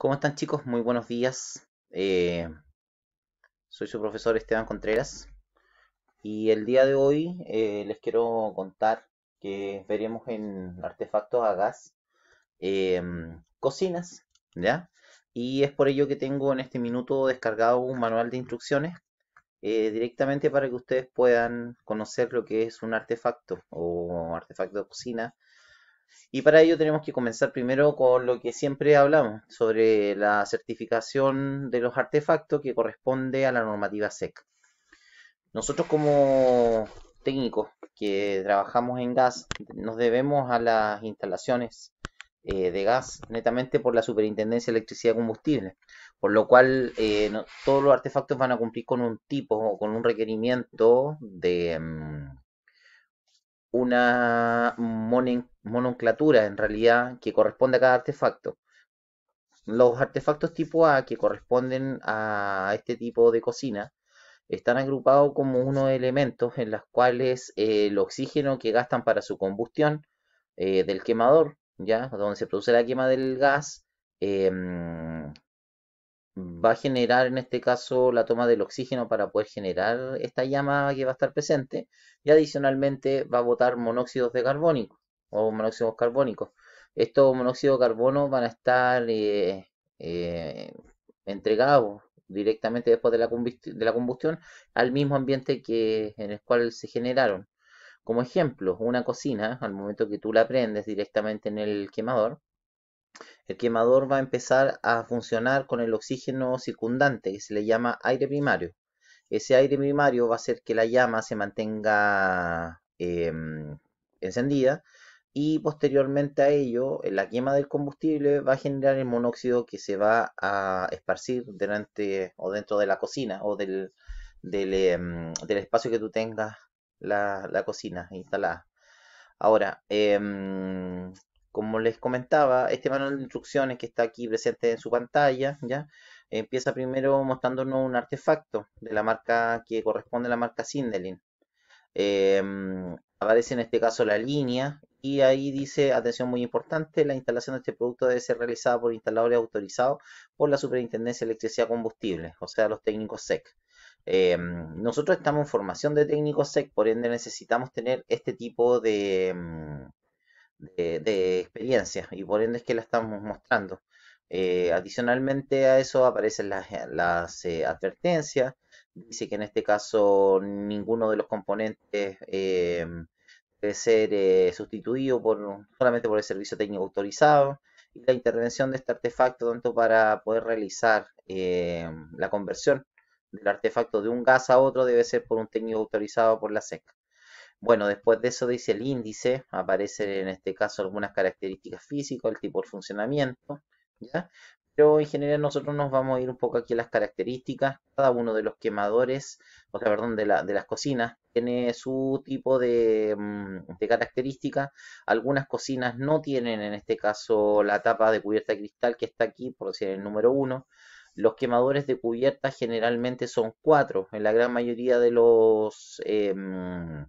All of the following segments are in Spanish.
¿Cómo están chicos? Muy buenos días. Eh, soy su profesor Esteban Contreras y el día de hoy eh, les quiero contar que veremos en artefactos a gas eh, cocinas, ¿ya? Y es por ello que tengo en este minuto descargado un manual de instrucciones directamente para que ustedes puedan conocer lo que es un artefacto o artefacto de cocina y para ello tenemos que comenzar primero con lo que siempre hablamos sobre la certificación de los artefactos que corresponde a la normativa SEC. Nosotros como técnicos que trabajamos en gas nos debemos a las instalaciones eh, de gas netamente por la Superintendencia de Electricidad y Combustible, por lo cual eh, todos los artefactos van a cumplir con un tipo o con un requerimiento de... Mm, una monoclatura en realidad que corresponde a cada artefacto. Los artefactos tipo A que corresponden a este tipo de cocina están agrupados como unos elementos en los cuales eh, el oxígeno que gastan para su combustión eh, del quemador, ya donde se produce la quema del gas, eh, Mm. va a generar en este caso la toma del oxígeno para poder generar esta llama que va a estar presente y adicionalmente va a botar monóxidos de carbónico o monóxidos carbónicos. Estos monóxidos de carbono van a estar eh, eh, entregados directamente después de la, de la combustión al mismo ambiente que, en el cual se generaron. Como ejemplo, una cocina, al momento que tú la prendes directamente en el quemador, el quemador va a empezar a funcionar con el oxígeno circundante, que se le llama aire primario. Ese aire primario va a hacer que la llama se mantenga em, encendida y posteriormente a ello, eh, la quema del combustible va a generar el monóxido que se va a esparcir delante o dentro de la cocina o del, del, em, espacio que tú tengas la, cocina instalada. Ahora, em, como les comentaba, este manual de instrucciones que está aquí presente en su pantalla, ¿ya? Empieza primero mostrándonos un artefacto de la marca que corresponde a la marca Sindelin. Em, aparece en este caso la línea y ahí dice, atención muy importante, la instalación de este producto debe ser realizada por instaladores autorizados por la Superintendencia de Electricidad y Combustibles, o sea, los técnicos SEC. Em, nosotros estamos en formación de técnicos SEC, por ende necesitamos tener este tipo de, em, de, experiencia y por ende es que la estamos mostrando. Eh, adicionalmente a eso aparecen las, eh, eh, advertencias. Dice que en este caso ninguno de los componentes eh, debe ser sustituido por, solamente por el servicio técnico autorizado y la intervención de este artefacto tanto para poder realizar la conversión del artefacto de un gas a otro debe ser por un técnico autorizado por la SEC. Bueno, después de eso dice el índice, aparecen en este caso algunas características físicas, el tipo de funcionamiento, ¿ya? Pero en general nosotros nos vamos a ir un poco aquí a las características. Cada uno de los quemadores, o sea, perdón, de, las cocinas, tiene su tipo de, características. Mm, característica. Algunas cocinas no tienen, en este caso, la tapa de cubierta de cristal que está aquí, por decir el número uno. Los quemadores de cubierta generalmente son cuatro. En la gran mayoría de los... Eh, mm,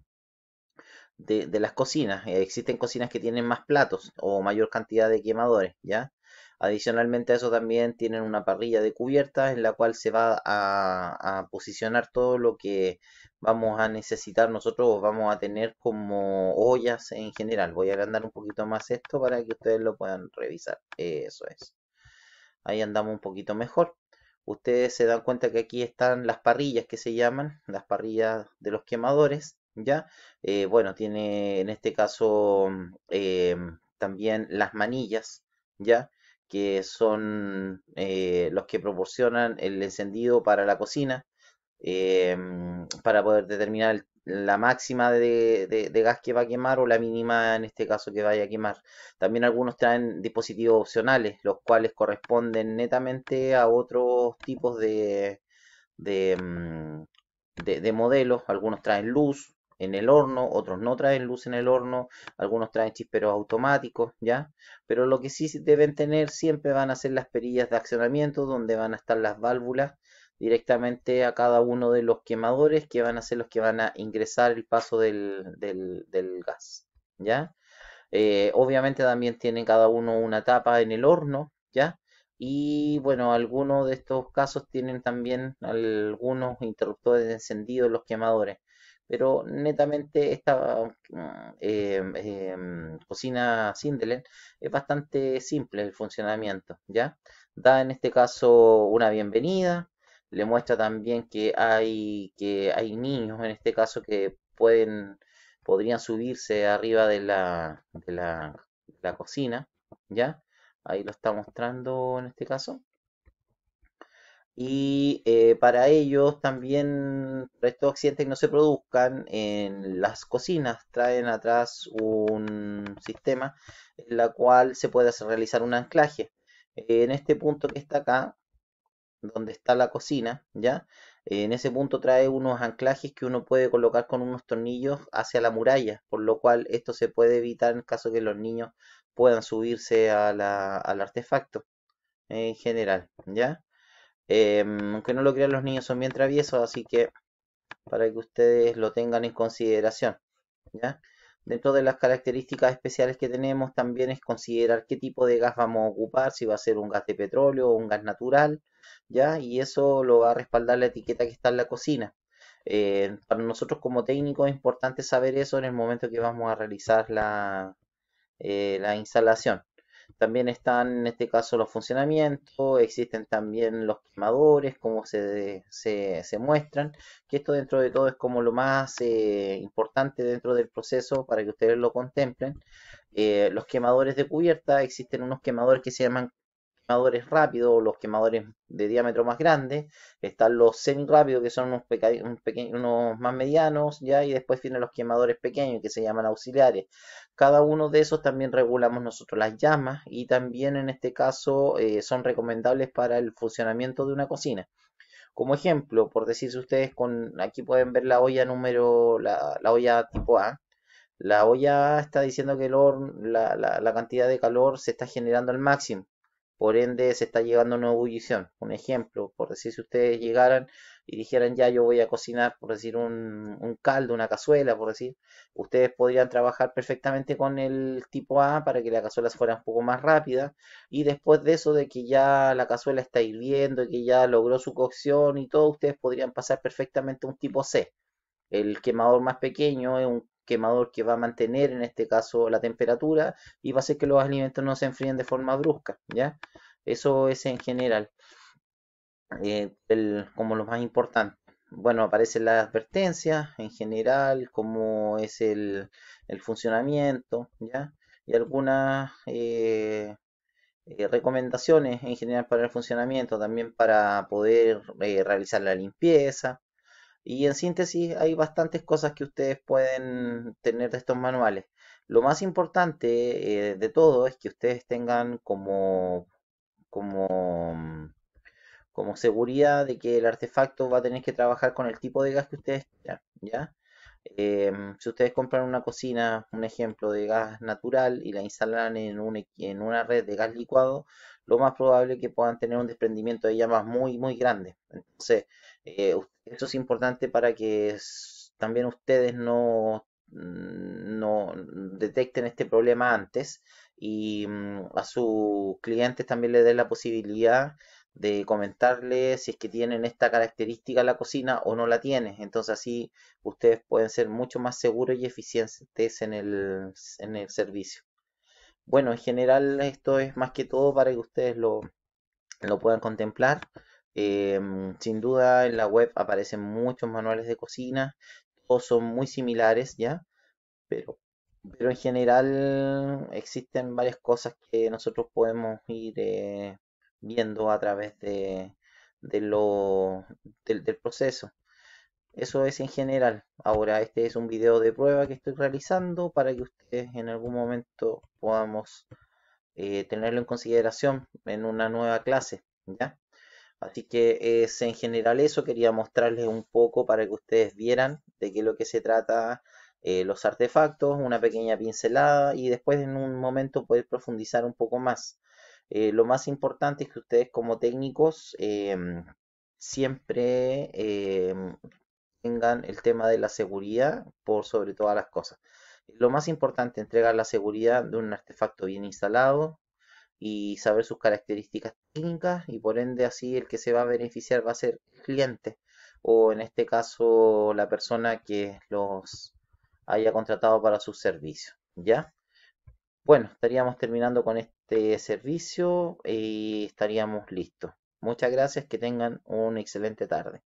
de, las cocinas. Eh, existen cocinas que tienen más platos o mayor cantidad de quemadores, ¿ya? Adicionalmente a eso también tienen una parrilla de cubierta en la cual se va a, a posicionar todo lo que vamos a necesitar nosotros vamos a tener como ollas en general. Voy a agrandar un poquito más esto para que ustedes lo puedan revisar. Eso es. Ahí andamos un poquito mejor. Ustedes se dan cuenta que aquí están las parrillas que se llaman, las parrillas de los quemadores. ¿ya? Eh, bueno, tiene en este caso mm, eh, también las manillas, ¿ya? Que son eh, los que proporcionan el encendido para la cocina, mm, para poder determinar la máxima de, de, gas que va a quemar o la mínima en este caso que vaya a quemar. También algunos traen dispositivos opcionales, los cuales corresponden netamente a otros tipos de de, mm, de, modelos, algunos traen luz, en el horno, otros no traen luz en el horno, algunos traen chisperos automáticos, ¿ya? Pero lo que sí deben tener siempre van a ser las perillas de accionamiento, donde van a estar las válvulas directamente a cada uno de los quemadores, que van a ser los que van a ingresar el paso del, gas, ¿ya? Eh, obviamente también tienen cada uno una tapa en el horno, ¿ya? Y bueno, algunos de estos casos tienen también algunos interruptores encendidos en los quemadores pero netamente esta mm, em, em, cocina Sindelen es bastante simple el funcionamiento, ¿ya? Da en este caso una bienvenida, le muestra también que hay, que hay niños en este caso que pueden, podrían subirse arriba de la, de la, de la cocina, ¿ya? Ahí lo está mostrando en este caso. Y eh, para ellos también, para estos accidentes que no se produzcan, en las cocinas traen atrás un sistema en la cual se puede realizar un anclaje. Eh, en este punto que está acá, donde está la cocina, ¿ya? Eh, en ese punto trae unos anclajes que uno puede colocar con unos tornillos hacia la muralla, por lo cual esto se puede evitar en caso que los niños puedan subirse al artefacto en general, ¿ya? Em, aunque no lo crean, los niños son bien traviesos, así que para que ustedes lo tengan en consideración. Dentro de las características especiales que tenemos también es considerar qué tipo de gas vamos a ocupar, si va a ser un gas de petróleo o un gas natural, ¿ya? Y eso lo va a respaldar la etiqueta que está en la cocina. Eh, para nosotros como técnicos es importante saber eso en el momento que vamos a realizar la eh, instalación. También están en este caso los funcionamientos, existen también los quemadores, como se, se, muestran, que esto dentro de todo es como lo más eh, importante dentro del proceso para que ustedes lo contemplen. Eh, los quemadores de cubierta, existen unos quemadores que se llaman quemadores rápidos o los quemadores de diámetro más grande, están los semi rápidos que son unos, pequeños unos más medianos, ya, y después tienen los quemadores pequeños que se llaman auxiliares. Cada uno de esos también regulamos nosotros las llamas y también en este caso eh, son recomendables para el funcionamiento de una cocina. Como ejemplo, por decirse ustedes, con aquí pueden ver la olla número, la, olla tipo A, la olla está diciendo que la, cantidad de calor se está generando al máximo. Por ende, se está llegando a una ebullición. Un ejemplo, por decir, si ustedes llegaran y dijeran, ya yo voy a cocinar, por decir, un, caldo, una cazuela, por decir, ustedes podrían trabajar perfectamente con el tipo A para que la cazuela fuera un poco más rápida. Y después de eso, de que ya la cazuela está hirviendo, que ya logró su cocción y todo, ustedes podrían pasar perfectamente un tipo C. El quemador más pequeño es un quemador que va a mantener en este caso la temperatura y va a hacer que los alimentos no se enfríen de forma brusca, ¿ya? Eso es en general eh, como lo más importante. Bueno, aparecen las advertencias en general, cómo es el, funcionamiento, ¿ya? Y algunas eh, eh, recomendaciones en general para el funcionamiento, también para poder realizar la limpieza, y en síntesis hay bastantes cosas que ustedes pueden tener de estos manuales. Lo más importante eh, de todo es que ustedes tengan como, como, como seguridad de que el artefacto va a tener que trabajar con el tipo de gas que ustedes quieran, ¿ya? Em, si ustedes compran una cocina, un ejemplo de gas natural y la instalan en, en una red de gas licuado, lo más probable es que puedan tener un desprendimiento de llamas muy, muy grande. Entonces, eh, eso es importante para que también ustedes no, mm, no detecten este problema antes y mm, a sus clientes también les den la posibilidad de comentarle si es que tienen esta característica la cocina o no la tienen. Entonces así ustedes pueden ser mucho más seguros y eficientes en el, en el servicio. Bueno, en general esto es más que todo para que ustedes lo, lo puedan contemplar. Em, sin duda en la web aparecen muchos manuales de cocina, todos son muy similares ya, pero, pero en general existen varias cosas que nosotros podemos ir eh, viendo a través de, lo, del proceso. Eso es en general. Ahora, este es un video de prueba que estoy realizando para que ustedes en algún momento podamos eh, tenerlo en consideración en una nueva clase. ¿ya? Así que es en general eso. Quería mostrarles un poco para que ustedes vieran de qué es lo que se trata eh, los artefactos, una pequeña pincelada y después en un momento poder profundizar un poco más. Eh, lo más importante es que ustedes como técnicos em, siempre em, tengan el tema de la seguridad por sobre todas las cosas. Lo más importante es entregar la seguridad de un artefacto bien instalado y saber sus características técnicas y por ende así el que se va a beneficiar va a ser el cliente o en este caso la persona que los haya contratado para su servicio. ¿ya? Bueno, estaríamos terminando con este servicio y estaríamos listos. Muchas gracias, que tengan una excelente tarde.